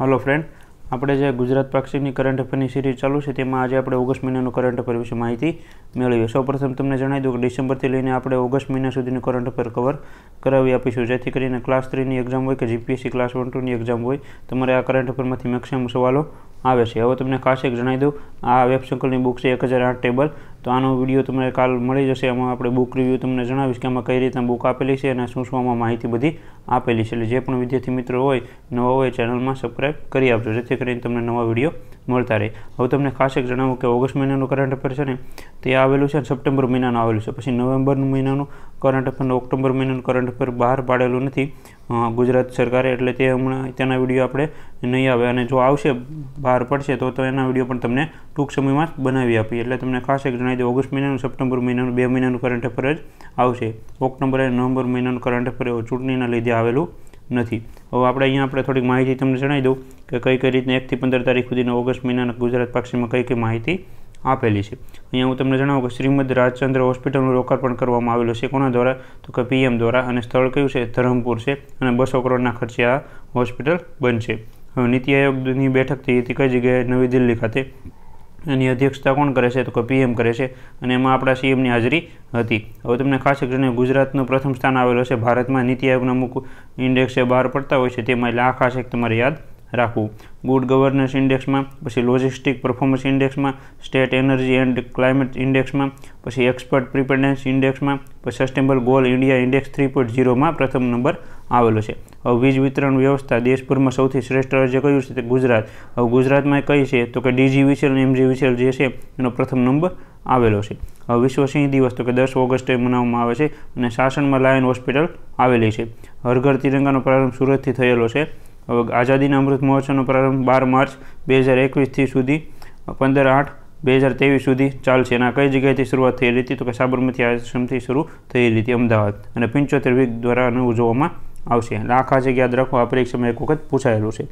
hello friend આપણે જે ગુજરાત પ્રાક્ષિકની કરંટ અફેરની સિરીઝ ચાલુ છે તેમાં આજે આપણે ઓગસ્ટ મહિનાનું કરંટ અફેર વિશે માહિતી મેળવીએ સૌપ્રથમ તમને જણાવી દઉં કે ડિસેમ્બરથી લઈને આપણે ઓગસ્ટ મહિના સુધીનું કરંટ અફેર કવર કરાવી આપીશું જેથી કરીને ક્લાસ થ્રીની એક્ઝામ હોય કે જીપીએસસી ક્લાસ વન ટુની એક્ઝામ હોય તમારે આ કરંટ અફેરમાંથી મેક્સિમમ સવાલો આવે છે હવે તમને ખાસ એક જણાવી દઉં આ વેબ સંકલની બુક છે એક હજાર આઠ ટેબલ તો આનો વિડીયો તમને કાલ મળી જશે એમાં આપણે બુક રિવ્યૂ તમને જણાવીશ કે આમાં કઈ રીતના બુક આપેલી છે અને શું શું આમાં માહિતી બધી આપેલી છે એટલે જે પણ વિદ્યાર્થી મિત્રો હોય નવા હોય ચેનલમાં સબસ્ક્રાઈબ કરી આપજો જેથી કરીને તમને નવા વિડીયો મળતા રહે હવે તમને ખાસ એક જણાવું કે ઓગસ્ટ મહિનાનું કરંટ અફેર છે ને તે આવેલું છે અને સપ્ટેમ્બર મહિનાનું આવેલું છે પછી નવેમ્બર મહિનાનું કરંટ અફેર ઓક્ટોબર મહિનાનું કરંટ અફેર બહાર પાડેલું નથી ગુજરાત સરકારે એટલે તે હમણાં તેના વિડીયો આપણે નહીં આવે અને જો આવશે બહાર પડશે તો એના વિડીયો પણ તમને ટૂંક સમયમાં બનાવી આપીએ એટલે તમને ખાસ એક જણાવી અને ઓગસ્ટ મહિનાનું સપ્ટેમ્બર મહિનાનું બે મહિનાનું કરંટ અફેર જ આવશે ઓક્ટોબર અને નવેમ્બર મહિનાનું કરંટ અફેર ચૂંટણીના લીધે આવેલું નથી હવે આપણે અહીંયા આપણે થોડીક માહિતી તમને જણાવી દઉં કે કઈ કઈ રીતના એકથી પંદર તારીખ સુધીના ઓગસ્ટ મહિનાના ગુજરાત પાક્ષીમાં કઈ કઈ માહિતી આપેલી છે અહીંયા હું તમને જણાવું કે શ્રીમદ રાજચંદ્ર હોસ્પિટલનું લોકાર્પણ કરવામાં આવેલું છે કોના દ્વારા તો કે પીએમ દ્વારા અને સ્થળ કયું છે ધરમપુર છે અને બસો કરોડના ખર્ચે આ હોસ્પિટલ બનશે હવે નીતિ આયોગની બેઠક થઈ હતી કઈ જગ્યાએ નવી દિલ્હી ખાતે એની અધ્યક્ષતા કોણ કરે છે તો કે પીએમ કરે છે અને એમાં આપણા સીએમની હાજરી હતી હવે તમને ખાસ કરીને ગુજરાતનું પ્રથમ સ્થાન આવેલું છે ભારતમાં નીતિ આયોગના અમુક ઇન્ડેક્સ બહાર પડતા હોય છે તેમાં એટલે આ ખાસ એક તમારે યાદ રાખવું ગુડ ગવર્નન્સ ઇન્ડેક્સમાં પછી લોજિસ્ટિક પરફોર્મન્સ ઇન્ડેક્સમાં સ્ટેટ એનર્જી એન્ડ ક્લાઇમેટ ઇન્ડેક્સમાં પછી એક્સપર્ટ પ્રિપેરનેસ ઇન્ડેક્સમાં પછી sustainable goal India index three point ઝીરોમાં પ્રથમ નંબર આવેલો છે હવે વીજ વિતરણ વ્યવસ્થા દેશભરમાં સૌથી શ્રેષ્ઠ રાજ્ય કયું છે તે ગુજરાત હવે ગુજરાતમાં કઈ છે તો કે ડીજી ડીજીવીસીએલ અને એમજીવીસીએલ જે છે એનો પ્રથમ નંબર આવેલો છે હવે વિશ્વ સિંહ દિવસ તો કે દસ ઓગસ્ટે મનાવવામાં આવે છે અને શાસનમાં લાયન હોસ્પિટલ આવેલી છે હરઘર તિરંગાનો પ્રારંભ સુરતથી થયેલો છે હવે આઝાદીના અમૃત મહોત્સવનો પ્રારંભ બાર માર્ચ બે હજાર એકવીસથી સુધી પંદર આઠ બે હજાર ત્રેવીસ સુધી ચાલશે અને આ કઈ જગ્યાએથી શરૂઆત થયેલી હતી તો કે સાબરમતી આશ્રમથી શરૂ થયેલી હતી અમદાવાદ અને પંચોતેર વીક દ્વારા ઉજવવામાં આવશે એટલે આ ખાસ યાદ રાખો આ પરીક્ષામાં એક વખત પૂછાયેલું છે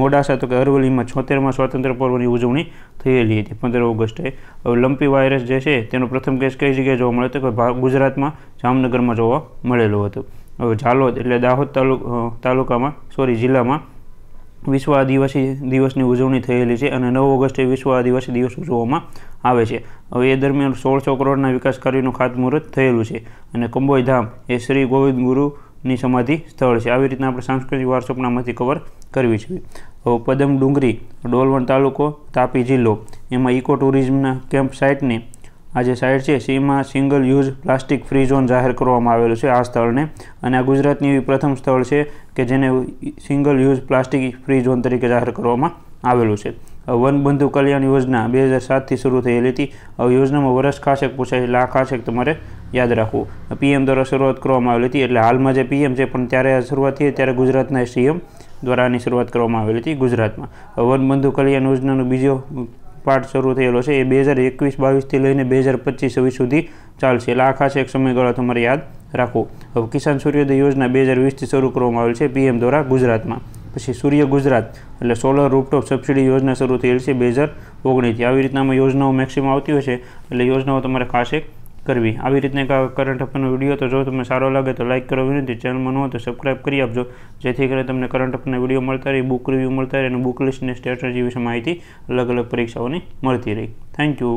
મોડાસા તો કે અરવલ્લીમાં છોતેરમાં સ્વાતંત્ર્ય પર્વની ઉજવણી થયેલી હતી પંદર ઓગસ્ટે હવે લંપી વાયરસ જે છે તેનો પ્રથમ કેસ કઈ જગ્યાએ જોવા મળ્યો હતો કે ગુજરાતમાં જામનગરમાં જોવા મળેલો હતો ઝાલોદ એટલે દાહોદ તાલુકામાં સોરી જિલ્લામાં વિશ્વ આદિવાસી દિવસની ઉજવણી થયેલી છે અને નવ ઓગસ્ટે વિશ્વ આદિવાસી દિવસ ઉજવવામાં આવે છે હવે એ દરમિયાન સોળસો કરોડના વિકાસ કાર્યનું ખાતમુહૂર્ત થયેલું છે અને કંબોઈ ધામ એ શ્રી ગોવિંદ ગુરુની સમાધિ સ્થળ છે આવી રીતના આપણે સાંસ્કૃતિક વારસોપનામાંથી કવર કરવી છે પદમ ડુંગરી ડોલવણ તાલુકો તાપી જિલ્લો એમાં ઇકો ટુરિઝમના કેમ્પ સાઇટને આ જે સાઇટ છે સીમાં single use plastic free zone જાહેર કરવામાં આવેલું છે આ સ્થળને અને આ ગુજરાતની એવી પ્રથમ સ્થળ છે કે જેને single use plastic free zone તરીકે જાહેર કરવામાં આવેલું છે વનબંધુ કલ્યાણ યોજના બે હજાર સાતથી શરૂ થયેલી હતી યોજનામાં વર્ષ ખાસેક પૂછાયેલા લાખ ખાસેક તમારે યાદ રાખવું પીએમ દ્વારા શરૂઆત કરવામાં આવેલી હતી એટલે હાલમાં જે પીએમ છે પણ ત્યારે શરૂઆત થઈ ત્યારે ગુજરાતના સીએમ દ્વારા આની શરૂઆત કરવામાં આવેલી હતી ગુજરાતમાં વનબંધુ કલ્યાણ યોજનાનો બીજો પાઠ શરૂ થયેલો છે એ બે હજાર એકવીસ બાવીસથી લઈને બે હજાર પચીસ છવ્વીસ સુધી ચાલશે એટલે આ ખાસ એક સમયગાળો તમારે યાદ રાખો હવે કિસાન સૂર્યોદય યોજના બે હજાર વીસથી શરૂ કરવામાં આવેલ છે પીએમ દ્વારા ગુજરાતમાં પછી સૂર્ય ગુજરાત એટલે સોલર રૂપટોપ સબસિડી યોજના શરૂ થયેલ છે બે હજાર ઓગણીસથી આવી રીતનામાં યોજનાઓ મેક્સિમમ આવતી હોય છે એટલે યોજનાઓ તમારે ખાસ એક કરવી આવી રીતના એક કરંટ અફેરનો વિડીયો તો જો તમને સારો લાગે તો લાઇક કરો વિનંતી ચેનલમાં ન હોય તો સબસ્ક્રાઇબ કરી આપજો જેથી કરીને તમને કરંટ અફેરના વિડીયો મળતા રહે બુક રિવ્યૂ મળતા રહે અને બુક લિસ્ટની સ્ટ્રેટેજી વિશે માહિતી અલગ અલગ પરીક્ષાઓની મળતી રહી થેન્ક યુ